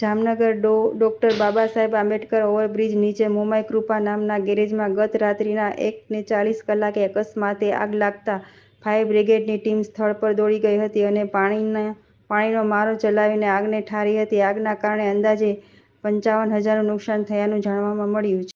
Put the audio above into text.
જામનગર ડો doctor બાબા સાહેબ Ambedkar overbridge નીચે મોમાઈ કૃપા નામના ગેરેજમાં ગત રાત્રિના એકને ચાલીસ કલાકે અકસ્માતે આગ લાગતા ફાયર બ્રિગેડની ટીમ સ્થળ પર દોડી ગઈ હતી અને પાણીના પાણીનો મારો ચલાવીને આગને ઠારી હતી આગના કારણે અંદાજે પંચાવન હજારનું નુકસાન થયાનું જાણવામાં મળ્યું છે